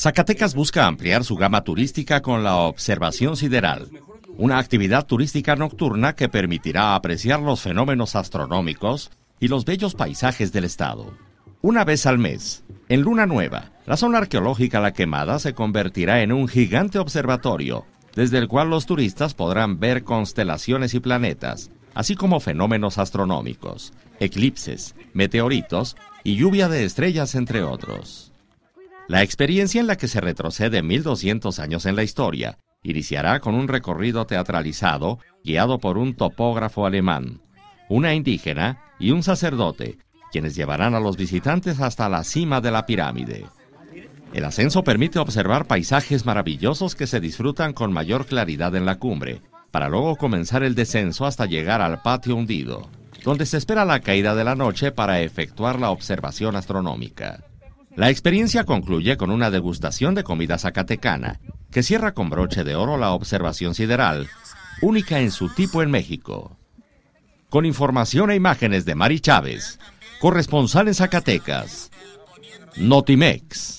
Zacatecas busca ampliar su gama turística con la observación sideral, una actividad turística nocturna que permitirá apreciar los fenómenos astronómicos y los bellos paisajes del estado. Una vez al mes, en Luna Nueva, la zona arqueológica La Quemada se convertirá en un gigante observatorio, desde el cual los turistas podrán ver constelaciones y planetas, así como fenómenos astronómicos, eclipses, meteoritos y lluvia de estrellas, entre otros. La experiencia en la que se retrocede 1200 años en la historia iniciará con un recorrido teatralizado guiado por un topógrafo alemán, una indígena y un sacerdote, quienes llevarán a los visitantes hasta la cima de la pirámide. El ascenso permite observar paisajes maravillosos que se disfrutan con mayor claridad en la cumbre, para luego comenzar el descenso hasta llegar al patio hundido, donde se espera la caída de la noche para efectuar la observación astronómica. La experiencia concluye con una degustación de comida zacatecana, que cierra con broche de oro la observación sideral, única en su tipo en México. Con información e imágenes de Mari Chávez, corresponsal en Zacatecas, Notimex.